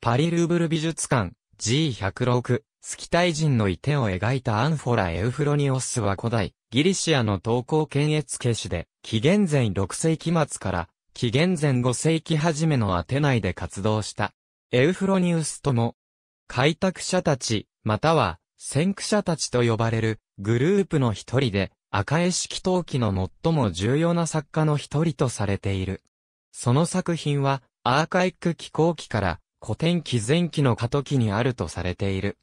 パリルーブル美術館 G106 スキタイ人のいてを描いたアンフォラ・エウフロニオスは古代ギリシアの東高検閲家氏で紀元前6世紀末から紀元前5世紀初めのアテナイで活動したエウフロニウスとも開拓者たちまたは先駆者たちと呼ばれるグループの一人で赤絵式陶器の最も重要な作家の一人とされている。その作品はアーカイック気候期から古典期前期の過渡期にあるとされている。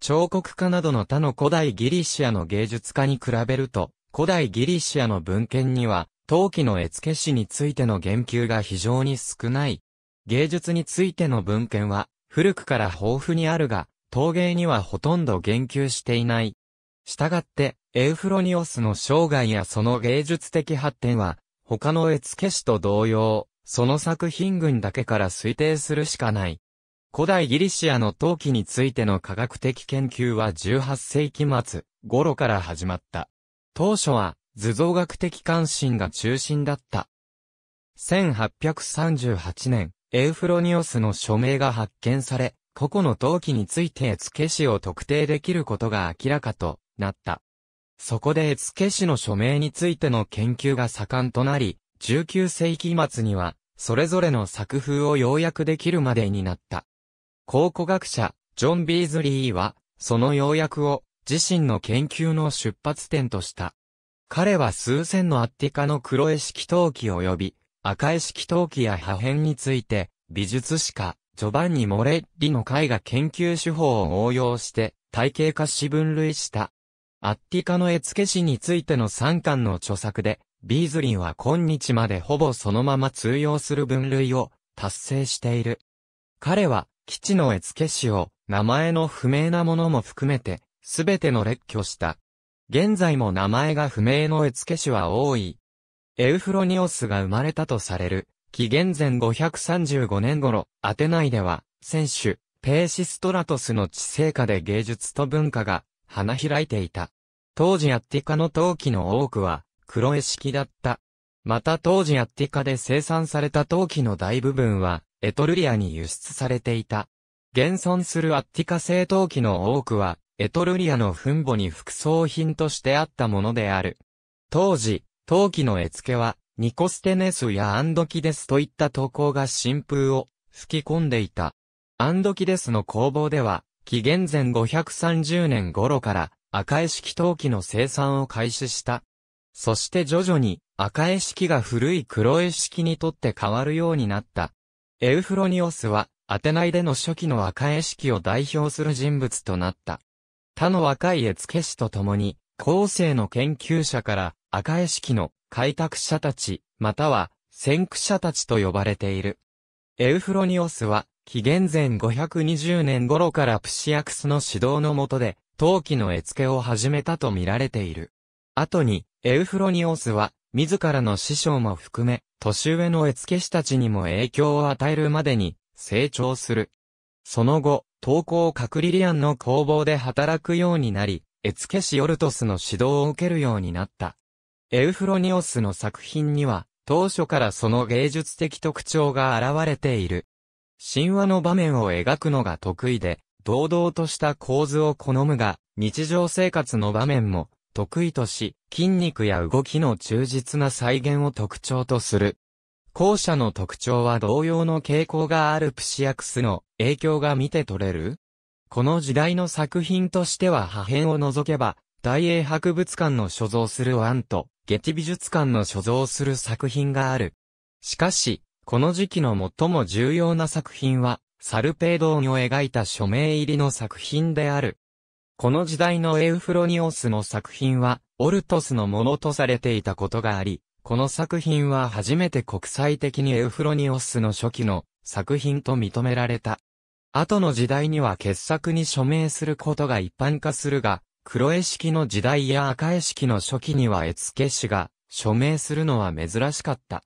彫刻家などの他の古代ギリシアの芸術家に比べると、古代ギリシアの文献には、陶器の絵付け師についての言及が非常に少ない。芸術についての文献は、古くから豊富にあるが、陶芸にはほとんど言及していない。したがって、エウフロニオスの生涯やその芸術的発展は、他の絵付け師と同様、その作品群だけから推定するしかない。古代ギリシアの陶器についての科学的研究は18世紀末頃から始まった。当初は図像学的関心が中心だった。1838年、エウフロニオスの署名が発見され、個々の陶器について絵付け師を特定できることが明らかとなった。そこで絵付け師の署名についての研究が盛んとなり、19世紀末には、それぞれの作風を要約できるまでになった。考古学者、ジョン・ビーズリーは、その要約を自身の研究の出発点とした。彼は数千のアッティカの黒絵式陶器及び赤絵式陶器や破片について、美術史家、ジョバンニ・モレッリの絵画研究手法を応用して体系化し分類した。アッティカの絵付け師についての3巻の著作で、ビーズリンは今日までほぼそのまま通用する分類を達成している。彼は、基地の絵付け師を、名前の不明なものも含めて、すべての列挙した。現在も名前が不明の絵付け師は多い。エウフロニオスが生まれたとされる、紀元前535年頃、アテナイでは、選手、ペーシストラトスの知性下で芸術と文化が花開いていた。当時アッティカの陶器の多くは、黒絵式だった。また当時アッティカで生産された陶器の大部分は、エトルリアに輸出されていた。現存するアッティカ製陶器の多くは、エトルリアの墳墓に副葬品としてあったものである。当時、陶器の絵付けは、ニコステネスやアンドキデスといった投稿が新風を吹き込んでいた。アンドキデスの工房では、紀元前530年頃から赤絵式陶器の生産を開始した。そして徐々に赤絵式が古い黒絵式にとって変わるようになった。エウフロニオスはアテナイでの初期の赤絵式を代表する人物となった。他の若い絵付け師と共に、後世の研究者から赤絵式の開拓者たち、または先駆者たちと呼ばれている。エウフロニオスは紀元前520年頃からプシアクスの指導の下で、陶器の絵付けを始めたと見られている。後に、エウフロニオスは、自らの師匠も含め、年上の絵付け師たちにも影響を与えるまでに、成長する。その後、陶工カクリリアンの工房で働くようになり、絵付け師ヨルトスの指導を受けるようになった。エウフロニオスの作品には、当初からその芸術的特徴が現れている。神話の場面を描くのが得意で、堂々とした構図を好むが、日常生活の場面も得意とし、筋肉や動きの忠実な再現を特徴とする。後者の特徴は同様の傾向があるプシアクスの影響が見て取れるこの時代の作品としては破片を除けば、大英博物館の所蔵するワンと、ゲティ美術館の所蔵する作品がある。しかし、この時期の最も重要な作品は、サルペードーニを描いた署名入りの作品である。この時代のエウフロニオスの作品は、オルトスのものとされていたことがあり、この作品は初めて国際的にエウフロニオスの初期の作品と認められた。後の時代には傑作に署名することが一般化するが、黒絵式の時代や赤絵式の初期には絵付け師が署名するのは珍しかった。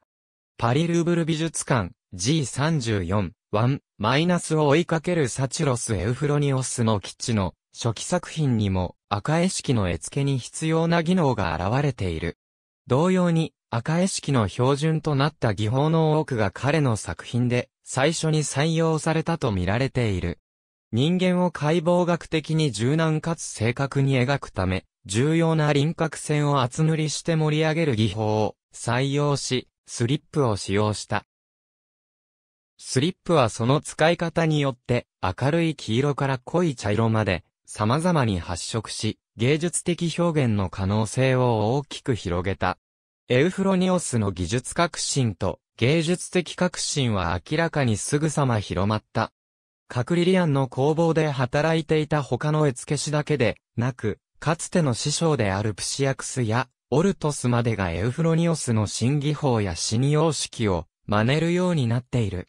パリルーブル美術館 G34、1、マイナスを追いかけるサチロス・エウフロニオスの基地の初期作品にも赤絵式の絵付けに必要な技能が現れている。同様に赤絵式の標準となった技法の多くが彼の作品で最初に採用されたと見られている。人間を解剖学的に柔軟かつ正確に描くため、重要な輪郭線を厚塗りして盛り上げる技法を採用し、スリップを使用した。スリップはその使い方によって明るい黄色から濃い茶色まで様々に発色し、芸術的表現の可能性を大きく広げた。エウフロニオスの技術革新と芸術的革新は明らかにすぐさま広まった。カクリリアンの工房で働いていた他の絵付け師だけでなく、かつての師匠であるプシアクスやオルトスまでがエウフロニオスの新技法や新様式を真似るようになっている。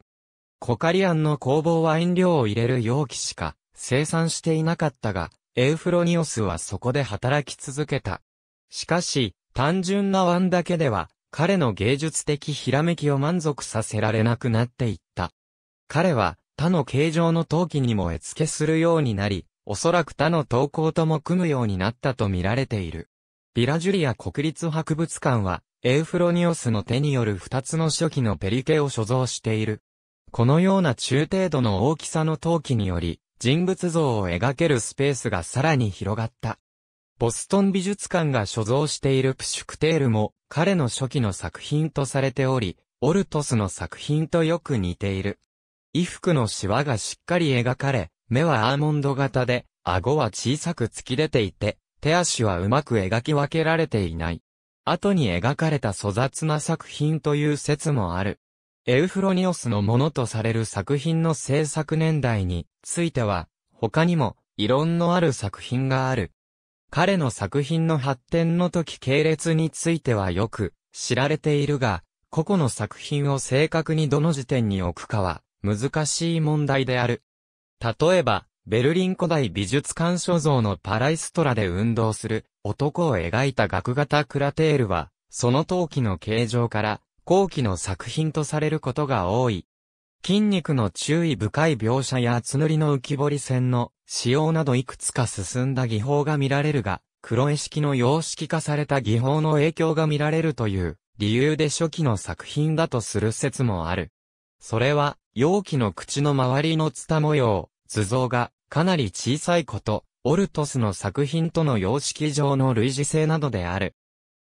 コカリアンの工房は飲料を入れる容器しか生産していなかったが、エウフロニオスはそこで働き続けた。しかし、単純な湾だけでは、彼の芸術的ひらめきを満足させられなくなっていった。彼は、他の形状の陶器にも絵付けするようになり、おそらく他の陶工とも組むようになったと見られている。ビラジュリア国立博物館は、エウフロニオスの手による二つの初期のペリケを所蔵している。このような中程度の大きさの陶器により、人物像を描けるスペースがさらに広がった。ボストン美術館が所蔵しているプシュクテールも彼の初期の作品とされており、オルトスの作品とよく似ている。衣服のシワがしっかり描かれ、目はアーモンド型で、顎は小さく突き出ていて、手足はうまく描き分けられていない。後に描かれた粗雑な作品という説もある。エウフロニオスのものとされる作品の制作年代については、他にも異論のある作品がある。彼の作品の発展の時系列についてはよく知られているが、個々の作品を正確にどの時点に置くかは難しい問題である。例えば、ベルリン古代美術館所蔵のパライストラで運動する男を描いた額型クラテールは、その陶器の形状から後期の作品とされることが多い。筋肉の注意深い描写や厚塗りの浮き彫り線の使用などいくつか進んだ技法が見られるが、黒絵式の様式化された技法の影響が見られるという理由で初期の作品だとする説もある。それは、容器の口の周りのツタ模様、図像がかなり小さいこと、オルトスの作品との様式上の類似性などである。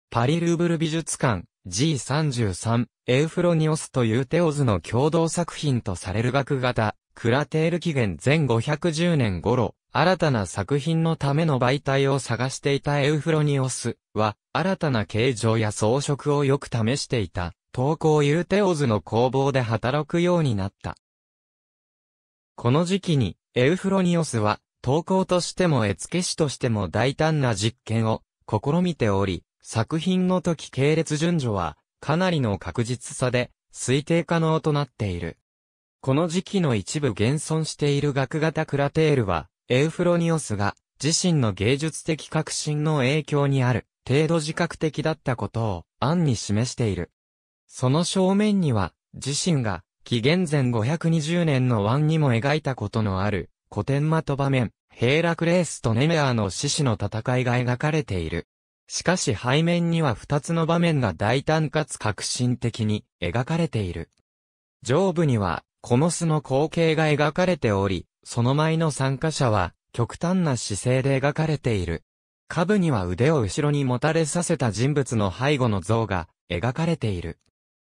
パリ・ルーブル美術館 G33 エウフロニオスというテオズの共同作品とされる額型、クラテール紀元前510年頃、新たな作品のための媒体を探していたエウフロニオスは、新たな形状や装飾をよく試していた、投稿ユーテオズの工房で働くようになった。この時期に、エウフロニオスは、投稿としても絵付け師としても大胆な実験を試みており、作品の時系列順序は、かなりの確実さで、推定可能となっている。この時期の一部現存している学型クラテールは、エウフロニオスが自身の芸術的革新の影響にある程度自覚的だったことを暗に示している。その正面には、自身が紀元前520年の湾にも描いたことのある、古典的場面、ヘイラクレースとネメアーの獅子の戦いが描かれている。しかし背面には二つの場面が大胆かつ革新的に描かれている。上部には、コモスの光景が描かれており、その前の参加者は、極端な姿勢で描かれている。下部には腕を後ろにもたれさせた人物の背後の像が描かれている。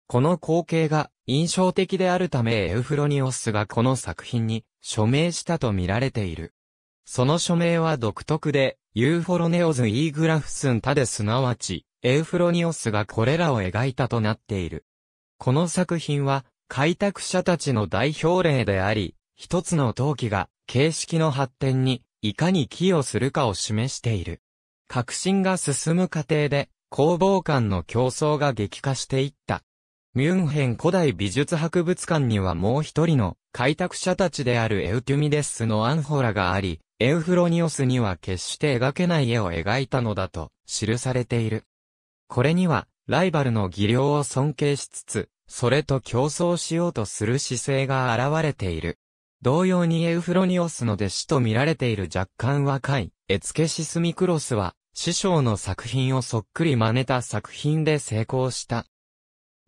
この光景が印象的であるためエウフロニオスがこの作品に署名したと見られている。その署名は独特で、ユーフォロネオズ・イーグラフスン・タですなわち、エウフロニオスがこれらを描いたとなっている。この作品は、開拓者たちの代表例であり、一つの陶器が形式の発展にいかに寄与するかを示している。革新が進む過程で、工房間の競争が激化していった。ミュンヘン古代美術博物館にはもう一人の開拓者たちであるエウテュミデスのアンホラがあり、エウフロニオスには決して描けない絵を描いたのだと記されている。これには、ライバルの技量を尊敬しつつ、それと競争しようとする姿勢が現れている。同様にエウフロニオスの弟子と見られている若干若い、エツケシスミクロスは、師匠の作品をそっくり真似た作品で成功した。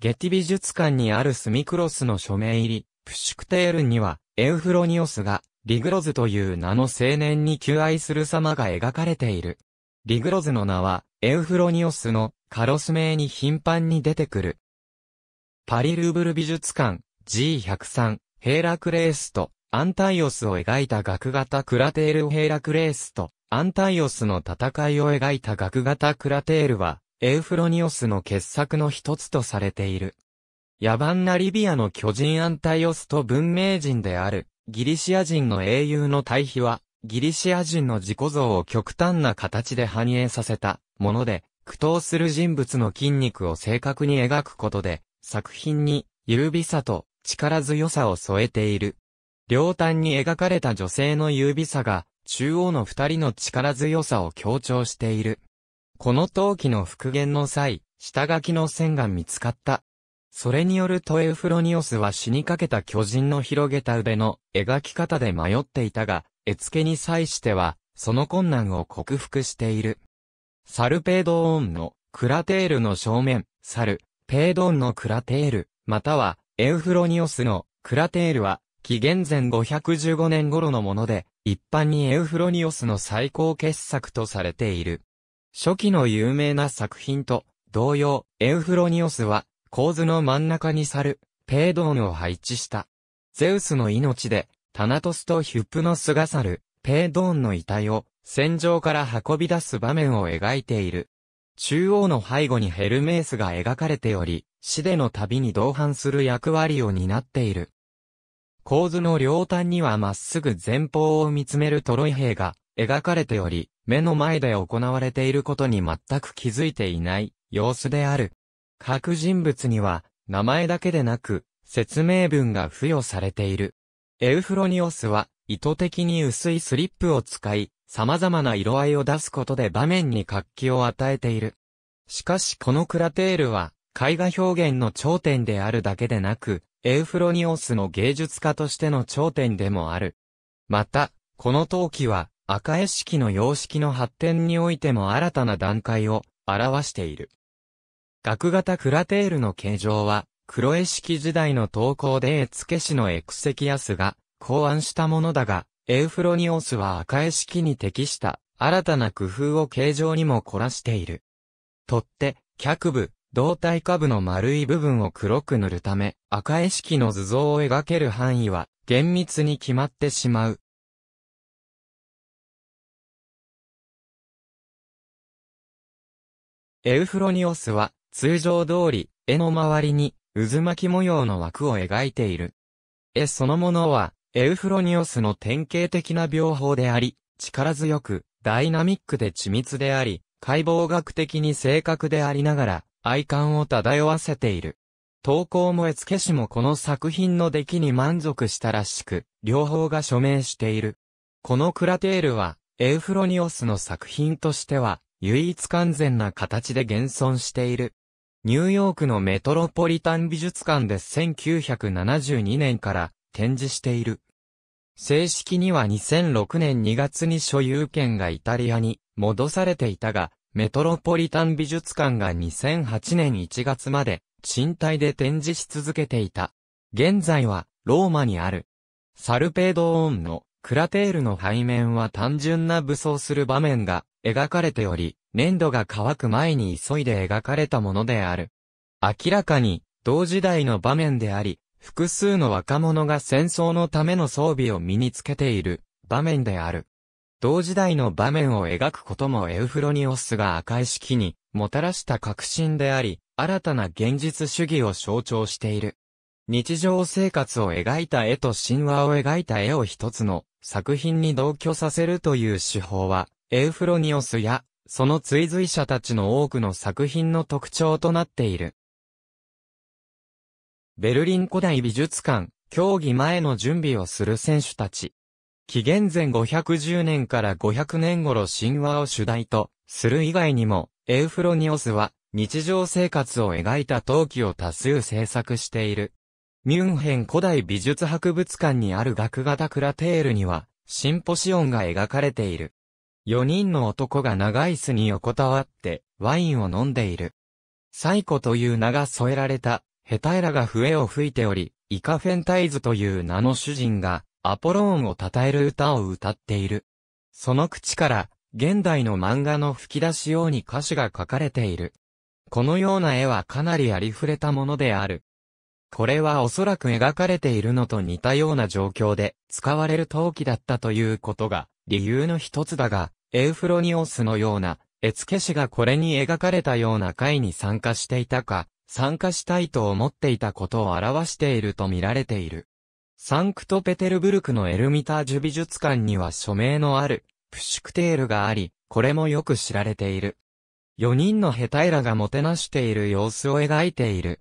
ゲティ美術館にあるスミクロスの署名入り、プシュクテールには、エウフロニオスが、リグロズという名の青年に求愛する様が描かれている。リグロズの名は、エウフロニオスのカロス名に頻繁に出てくる。パリ・ルーブル美術館 G103 ヘーラクレースとアンタイオスを描いた額型クラテールヘーラクレースとアンタイオスの戦いを描いた額型クラテールはエウフロニオスの傑作の一つとされている。野蛮なリビアの巨人アンタイオスと文明人である、ギリシア人の英雄の対比は、ギリシア人の自己像を極端な形で反映させたもので、苦闘する人物の筋肉を正確に描くことで、作品に、優美さと力強さを添えている。両端に描かれた女性の優美さが、中央の二人の力強さを強調している。この陶器の復元の際、下書きの線が見つかった。それによるとエウフロニオスは死にかけた巨人の広げた腕の描き方で迷っていたが、絵付けに際しては、その困難を克服している。サルペードオンのクラテールの正面、サル、ペードンのクラテール、またはエウフロニオスのクラテールは、紀元前515年頃のもので、一般にエウフロニオスの最高傑作とされている。初期の有名な作品と同様、エウフロニオスは構図の真ん中に去るペイドーンを配置した。ゼウスの命でタナトスとヒュプノスが去るペイドーンの遺体を戦場から運び出す場面を描いている。中央の背後にヘルメースが描かれており、死での旅に同伴する役割を担っている。構図の両端にはまっすぐ前方を見つめるトロイ兵が描かれており、目の前で行われていることに全く気づいていない様子である。各人物には、名前だけでなく、説明文が付与されている。エウフロニオスは、意図的に薄いスリップを使い、様々な色合いを出すことで場面に活気を与えている。しかしこのクラテールは、絵画表現の頂点であるだけでなく、エウフロニオスの芸術家としての頂点でもある。また、この陶器は、赤絵式の様式の発展においても新たな段階を表している。額型クラテールの形状は、黒絵式時代の投稿で絵付け師のエクセキアスが考案したものだが、エウフロニオスは赤絵式に適した新たな工夫を形状にも凝らしている。取って、脚部、胴体下部の丸い部分を黒く塗るため、赤絵式の図像を描ける範囲は厳密に決まってしまう。エウフロニオスは、通常通り、絵の周りに、渦巻き模様の枠を描いている。絵そのものは、エウフロニオスの典型的な描法であり、力強く、ダイナミックで緻密であり、解剖学的に正確でありながら、愛感を漂わせている。投稿も絵付け師もこの作品の出来に満足したらしく、両方が署名している。このクラテールは、エウフロニオスの作品としては、唯一完全な形で現存している。ニューヨークのメトロポリタン美術館で1972年から展示している。正式には2006年2月に所有権がイタリアに戻されていたが、メトロポリタン美術館が2008年1月まで賃貸で展示し続けていた。現在はローマにあるサルペードオンのクラテールの背面は単純な武装する場面が描かれており、粘土が乾く前に急いで描かれたものである。明らかに同時代の場面であり、複数の若者が戦争のための装備を身につけている場面である。同時代の場面を描くこともエウフロニオスが赤い式にもたらした革新であり、新たな現実主義を象徴している。日常生活を描いた絵と神話を描いた絵を一つの作品に同居させるという手法は、エウフロニオスや、その追随者たちの多くの作品の特徴となっている。ベルリン古代美術館、競技前の準備をする選手たち。紀元前510年から500年頃神話を主題とする以外にも、エウフロニオスは日常生活を描いた陶器を多数制作している。ミュンヘン古代美術博物館にある額型クラテールには、シンポシオンが描かれている。4人の男が長椅子に横たわって、ワインを飲んでいる。サイコという名が添えられた、ヘタエラが笛を吹いており、イカフェンタイズという名の主人が、アポローンを称える歌を歌っている。その口から、現代の漫画の吹き出しように歌詞が書かれている。このような絵はかなりありふれたものである。これはおそらく描かれているのと似たような状況で使われる陶器だったということが理由の一つだが、エウフロニオスのような絵付け師がこれに描かれたような会に参加していたか、参加したいと思っていたことを表していると見られている。サンクトペテルブルクのエルミタージュ美術館には署名のあるプシュクテールがあり、これもよく知られている。4人のヘタイラがもてなしている様子を描いている。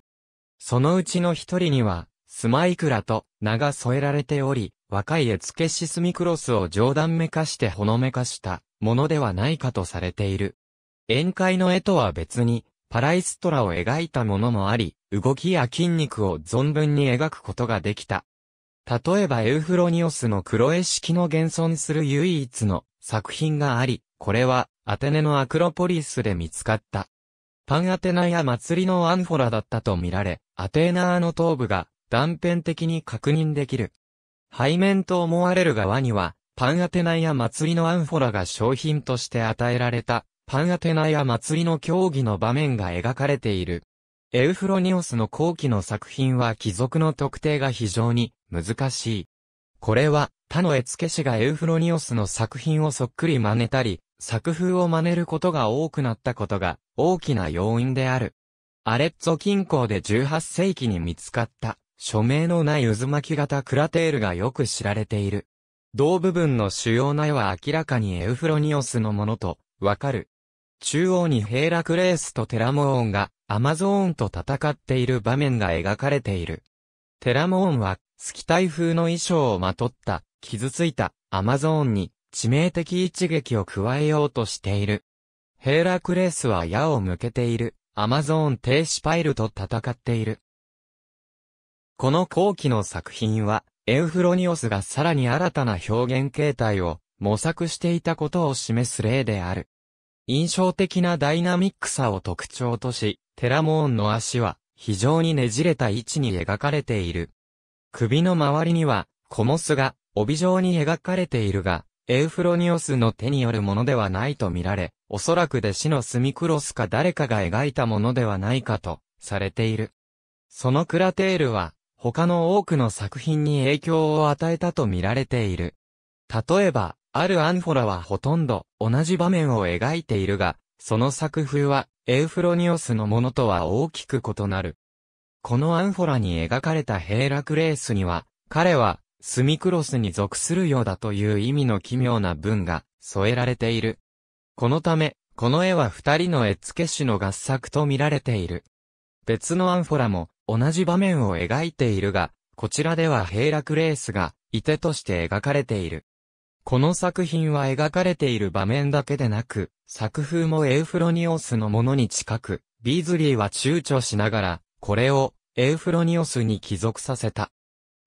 そのうちの一人には、スマイクラと名が添えられており、若いエツケシスミクロスを冗談めかしてほのめかしたものではないかとされている。宴会の絵とは別に、パライストラを描いたものもあり、動きや筋肉を存分に描くことができた。例えばエウフロニオスの黒絵式の現存する唯一の作品があり、これはアテネのアクロポリスで見つかった。パンアテナや祭りのアンフォラだったと見られ、アテーナーの頭部が断片的に確認できる。背面と思われる側には、パンアテナや祭りのアンフォラが商品として与えられた、パンアテナや祭りの競技の場面が描かれている。エウフロニオスの後期の作品は貴族の特定が非常に難しい。これは他の絵付け師がエウフロニオスの作品をそっくり真似たり、作風を真似ることが多くなったことが大きな要因である。アレッツォ近郊で18世紀に見つかった、署名のない渦巻き型クラテールがよく知られている。同部分の主要な絵は明らかにエウフロニオスのものと、わかる。中央にヘーラクレースとテラモーンが、アマゾーンと戦っている場面が描かれている。テラモーンは、スキタイ風の衣装をまとった、傷ついた、アマゾーンに、致命的一撃を加えようとしている。ヘーラクレースは矢を向けている。アマゾーン停止パイルと戦っている。この後期の作品は、エウフロニオスがさらに新たな表現形態を模索していたことを示す例である。印象的なダイナミックさを特徴とし、テラモーンの足は非常にねじれた位置に描かれている。首の周りには、コモスが帯状に描かれているが、エウフロニオスの手によるものではないと見られ、おそらく弟子のスミクロスか誰かが描いたものではないかと、されている。そのクラテールは、他の多くの作品に影響を与えたと見られている。例えば、あるアンフォラはほとんど同じ場面を描いているが、その作風はエウフロニオスのものとは大きく異なる。このアンフォラに描かれたヘーラクレースには、彼はスミクロスに属するようだという意味の奇妙な文が添えられている。このため、この絵は二人の絵付け師の合作と見られている。別のアンフォラも同じ場面を描いているが、こちらでは平ク・レースがいてとして描かれている。この作品は描かれている場面だけでなく、作風もエウフロニオスのものに近く、ビーズリーは躊躇しながら、これをエウフロニオスに帰属させた。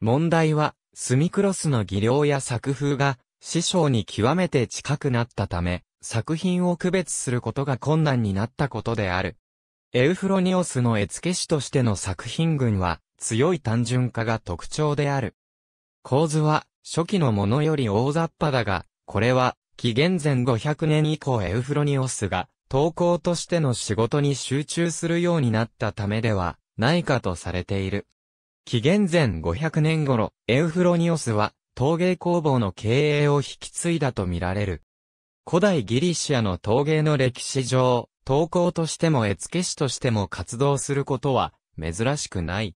問題は、スミクロスの技量や作風が師匠に極めて近くなったため、作品を区別することが困難になったことである。エウフロニオスの絵付け師としての作品群は強い単純化が特徴である。構図は初期のものより大雑把だが、これは紀元前500年以降エウフロニオスが投稿としての仕事に集中するようになったためではないかとされている。紀元前500年頃、エウフロニオスは陶芸工房の経営を引き継いだとみられる。古代ギリシアの陶芸の歴史上、陶工としても絵付け師としても活動することは珍しくない。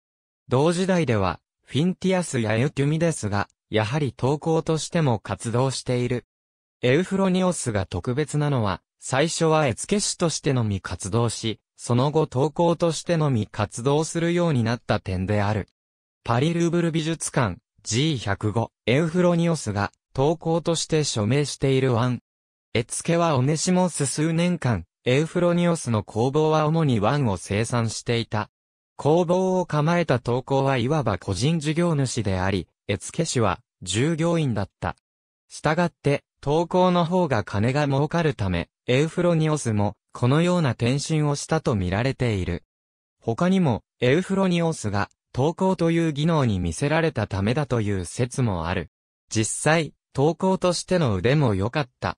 同時代では、フィンティアスやエウテュミデスが、やはり陶工としても活動している。エウフロニオスが特別なのは、最初は絵付け師としてのみ活動し、その後投稿としてのみ活動するようになった点である。パリルーブル美術館 G105 エウフロニオスが投稿として署名している案。絵付けはオネシモス数年間、エウフロニオスの工房は主にワンを生産していた。工房を構えた投稿はいわば個人事業主であり、絵付け師は従業員だった。したがって、投稿の方が金が儲かるため、エウフロニオスも、このような転身をしたと見られている。他にも、エウフロニオスが、投稿という技能に見せられたためだという説もある。実際、投稿としての腕も良かった。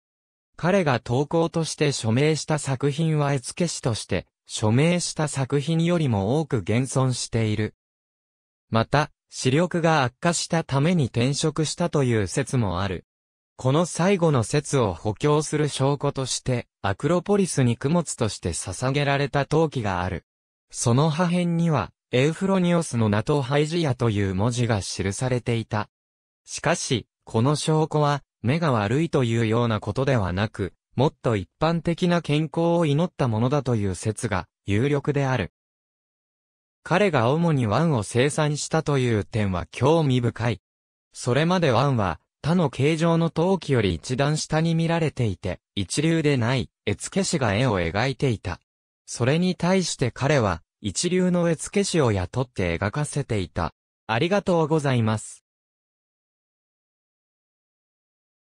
彼が投稿として署名した作品は絵付け師として、署名した作品よりも多く現存している。また、視力が悪化したために転職したという説もある。この最後の説を補強する証拠として、アクロポリスに供物として捧げられた陶器がある。その破片には、エウフロニオスの名とハイジアという文字が記されていた。しかし、この証拠は、目が悪いというようなことではなく、もっと一般的な健康を祈ったものだという説が有力である。彼が主にワンを生産したという点は興味深い。それまでワンは他の形状の陶器より一段下に見られていて、一流でない絵付け師が絵を描いていた。それに対して彼は一流の絵付け師を雇って描かせていた。ありがとうございます。